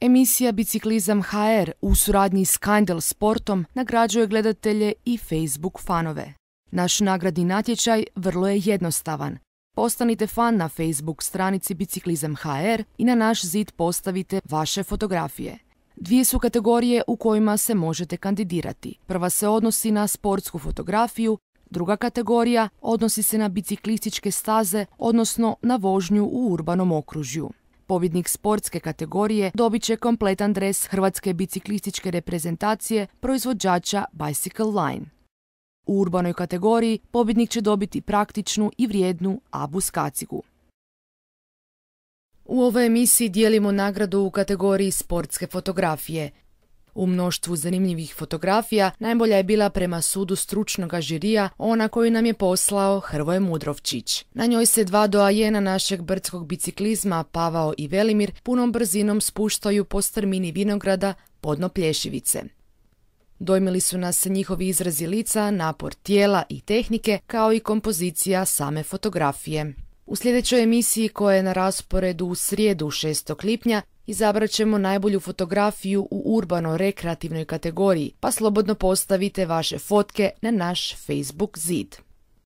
Emisija Biciklizam HR u suradnji s Kindle Sportom nagrađuje gledatelje i Facebook fanove. Naš nagradni natječaj vrlo je jednostavan. Postanite fan na Facebook stranici Biciklizam HR i na naš zid postavite vaše fotografije. Dvije su kategorije u kojima se možete kandidirati. Prva se odnosi na sportsku fotografiju, druga kategorija odnosi se na biciklističke staze, odnosno na vožnju u urbanom okružju. Pobjednik sportske kategorije dobit će kompletan dres Hrvatske biciklističke reprezentacije proizvođača Bicycle Line. U urbanoj kategoriji pobjednik će dobiti praktičnu i vrijednu abus kacigu. U ovoj emisiji dijelimo nagradu u kategoriji sportske fotografije. U mnoštvu zanimljivih fotografija najbolja je bila prema sudu stručnog žirija ona koju nam je poslao Hrvoje Mudrovčić. Na njoj se dva doajena našeg brdskog biciklizma Pavao i Velimir punom brzinom spuštaju po strmini vinograda podno plješivice. Dojmili su nas njihovi izrazi lica, napor tijela i tehnike, kao i kompozicija same fotografije. U sljedećoj emisiji koja je na rasporedu u srijedu 6. lipnja Izabrat ćemo najbolju fotografiju u urbano-rekreativnoj kategoriji, pa slobodno postavite vaše fotke na naš Facebook zid.